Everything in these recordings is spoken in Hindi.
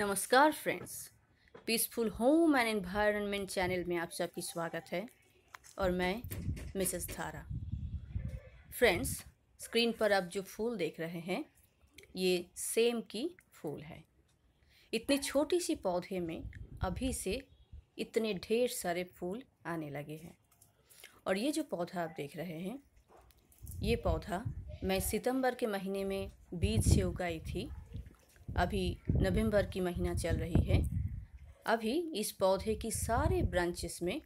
नमस्कार friends peaceful home and environment channel में आप सबकी स्वागत है और मैं मिसेस धारा फ्रेंड्स स्क्रीन पर आप जो फूल देख रहे हैं ये सेम की फूल है इतनी छोटी सी पौधे में अभी से इतने ढेर सारे फूल आने लगे हैं और ये जो पौधा आप देख रहे हैं ये पौधा मैं सितंबर के महीने में बीज से उगाई थी अभी नवंबर की महीना चल रही है अभी इस पौधे की सारे ब्रांचेस में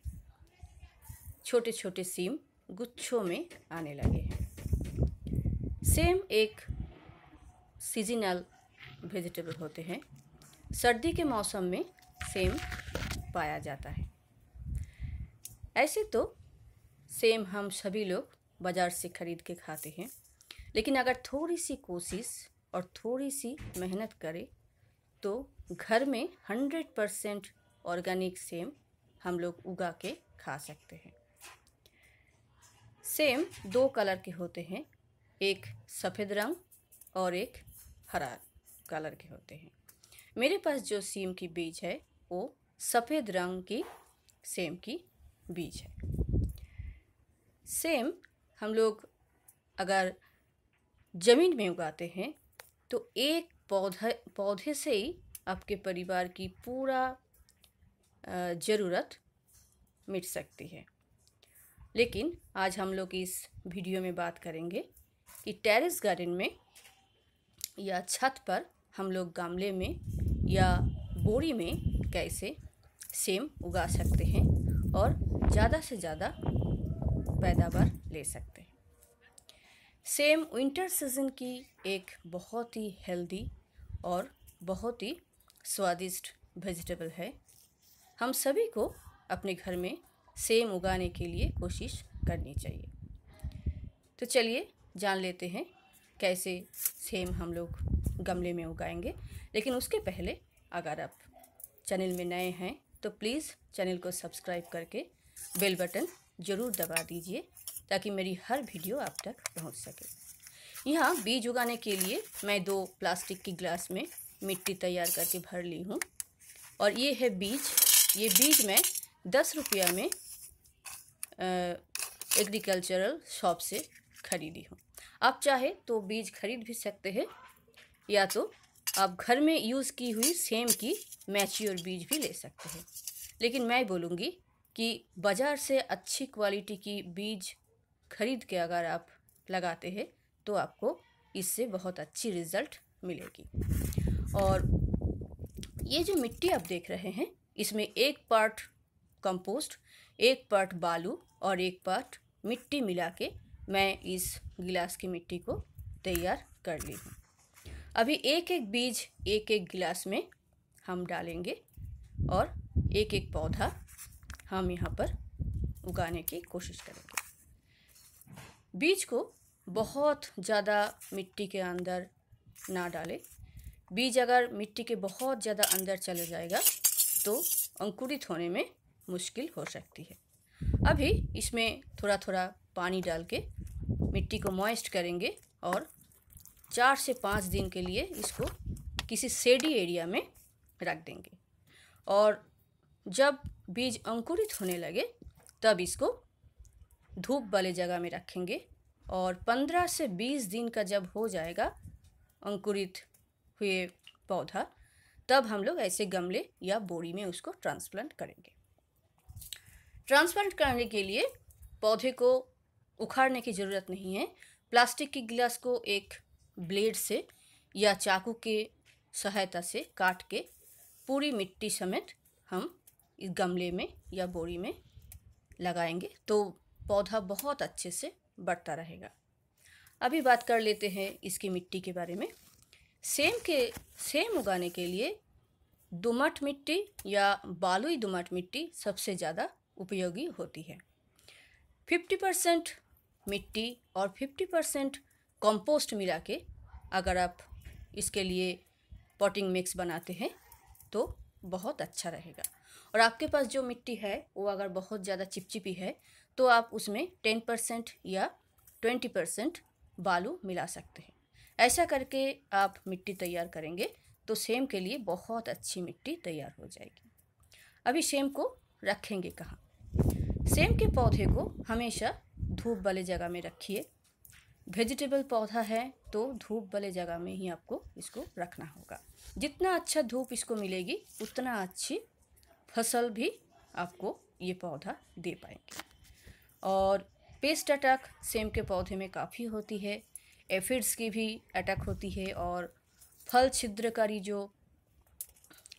छोटे छोटे सीम गुच्छों में आने लगे हैं सेम एक सीजनल वेजिटेबल होते हैं सर्दी के मौसम में सेम पाया जाता है ऐसे तो सेम हम सभी लोग बाज़ार से ख़रीद के खाते हैं लेकिन अगर थोड़ी सी कोशिश और थोड़ी सी मेहनत करें तो घर में हंड्रेड परसेंट ऑर्गेनिक सेम हम लोग उगा के खा सकते हैं सेम दो कलर के होते हैं एक सफ़ेद रंग और एक हरा कलर के होते हैं मेरे पास जो सेम की बीज है वो सफ़ेद रंग की सेम की बीज है सेम हम लोग अगर ज़मीन में उगाते हैं तो एक पौधे पौधे से ही आपके परिवार की पूरा ज़रूरत मिट सकती है लेकिन आज हम लोग इस वीडियो में बात करेंगे कि टेरेस गार्डन में या छत पर हम लोग गमले में या बोरी में कैसे सेम उगा सकते हैं और ज़्यादा से ज़्यादा पैदावार ले सकते हैं सेम विंटर सीजन की एक बहुत ही हेल्दी और बहुत ही स्वादिष्ट वेजिटेबल है हम सभी को अपने घर में सेम उगाने के लिए कोशिश करनी चाहिए तो चलिए जान लेते हैं कैसे सेम हम लोग गमले में उगाएंगे लेकिन उसके पहले अगर आप चैनल में नए हैं तो प्लीज़ चैनल को सब्सक्राइब करके बेल बटन ज़रूर दबा दीजिए ताकि मेरी हर वीडियो आप तक पहुंच सके यहाँ बीज उगाने के लिए मैं दो प्लास्टिक की ग्लास में मिट्टी तैयार करके भर ली हूँ और ये है बीज ये बीज मैं दस रुपया में एग्रीकल्चरल शॉप से खरीदी हूँ आप चाहे तो बीज खरीद भी सकते हैं या तो आप घर में यूज़ की हुई सेम की मैच्योर बीज भी ले सकते हैं लेकिन मैं बोलूँगी कि बाज़ार से अच्छी क्वालिटी की बीज खरीद के अगर आप लगाते हैं तो आपको इससे बहुत अच्छी रिजल्ट मिलेगी और ये जो मिट्टी आप देख रहे हैं इसमें एक पार्ट कंपोस्ट एक पार्ट बालू और एक पार्ट मिट्टी मिला के मैं इस गिलास की मिट्टी को तैयार कर ली हूँ अभी एक एक बीज एक एक गिलास में हम डालेंगे और एक एक पौधा हम यहाँ पर उगाने की कोशिश करेंगे बीज को बहुत ज़्यादा मिट्टी के अंदर ना डालें बीज अगर मिट्टी के बहुत ज़्यादा अंदर चला जाएगा तो अंकुरित होने में मुश्किल हो सकती है अभी इसमें थोड़ा थोड़ा पानी डाल के मिट्टी को मॉइस्ट करेंगे और चार से पाँच दिन के लिए इसको किसी सेडी एरिया में रख देंगे और जब बीज अंकुरित होने लगे तब इसको धूप वाले जगह में रखेंगे और पंद्रह से बीस दिन का जब हो जाएगा अंकुरित हुए पौधा तब हम लोग ऐसे गमले या बोरी में उसको ट्रांसप्लांट करेंगे ट्रांसप्लांट करने के लिए पौधे को उखाड़ने की ज़रूरत नहीं है प्लास्टिक की गिलास को एक ब्लेड से या चाकू के सहायता से काट के पूरी मिट्टी समेत हम इस गमले में या बोरी में लगाएंगे तो पौधा बहुत अच्छे से बढ़ता रहेगा अभी बात कर लेते हैं इसकी मिट्टी के बारे में सेम के सेम उगाने के लिए दुमट मिट्टी या बालुई दुमट मिट्टी सबसे ज़्यादा उपयोगी होती है फिफ्टी परसेंट मिट्टी और फिफ्टी परसेंट कॉम्पोस्ट मिला के अगर आप इसके लिए पॉटिंग मिक्स बनाते हैं तो बहुत अच्छा रहेगा और आपके पास जो मिट्टी है वो अगर बहुत ज़्यादा चिपचिपी है तो आप उसमें टेन परसेंट या ट्वेंटी परसेंट बालू मिला सकते हैं ऐसा करके आप मिट्टी तैयार करेंगे तो सेम के लिए बहुत अच्छी मिट्टी तैयार हो जाएगी अभी सेम को रखेंगे कहाँ सेम के पौधे को हमेशा धूप वाले जगह में रखिए वेजिटेबल पौधा है तो धूप वाले जगह में ही आपको इसको रखना होगा जितना अच्छा धूप इसको मिलेगी उतना अच्छी फसल भी आपको ये पौधा दे पाएंगे और पेस्ट अटैक सेम के पौधे में काफ़ी होती है एफिड्स की भी अटैक होती है और फल छिद्रकारी जो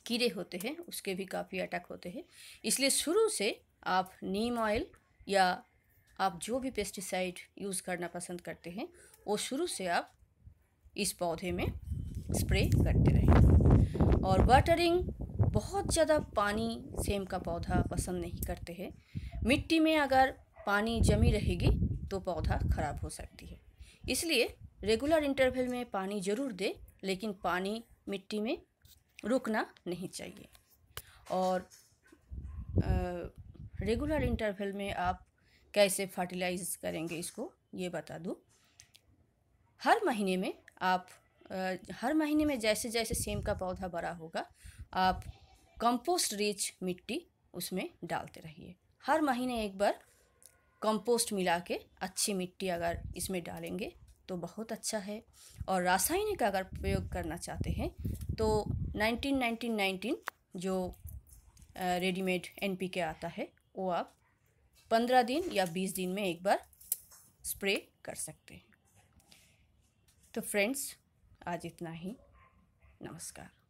कीड़े होते हैं उसके भी काफ़ी अटैक होते हैं इसलिए शुरू से आप नीम ऑयल या आप जो भी पेस्टिसाइड यूज़ करना पसंद करते हैं वो शुरू से आप इस पौधे में स्प्रे करते रहें और वाटरिंग बहुत ज़्यादा पानी सेम का पौधा पसंद नहीं करते हैं मिट्टी में अगर पानी जमी रहेगी तो पौधा खराब हो सकती है इसलिए रेगुलर इंटरवल में पानी ज़रूर दे लेकिन पानी मिट्टी में रुकना नहीं चाहिए और रेगुलर इंटरवल में आप कैसे फर्टिलाइज करेंगे इसको ये बता दूँ हर महीने में आप आ, हर महीने में जैसे जैसे सेम का पौधा बड़ा होगा आप कंपोस्ट रिच मिट्टी उसमें डालते रहिए हर महीने एक बार कंपोस्ट मिला के अच्छी मिट्टी अगर इसमें डालेंगे तो बहुत अच्छा है और रासायनिक अगर प्रयोग करना चाहते हैं तो नाइनटीन नाइनटीन नाइनटीन जो रेडीमेड एन पी के आता है वो आप पंद्रह दिन या बीस दिन में एक बार स्प्रे कर सकते हैं तो फ्रेंड्स आज इतना ही नमस्कार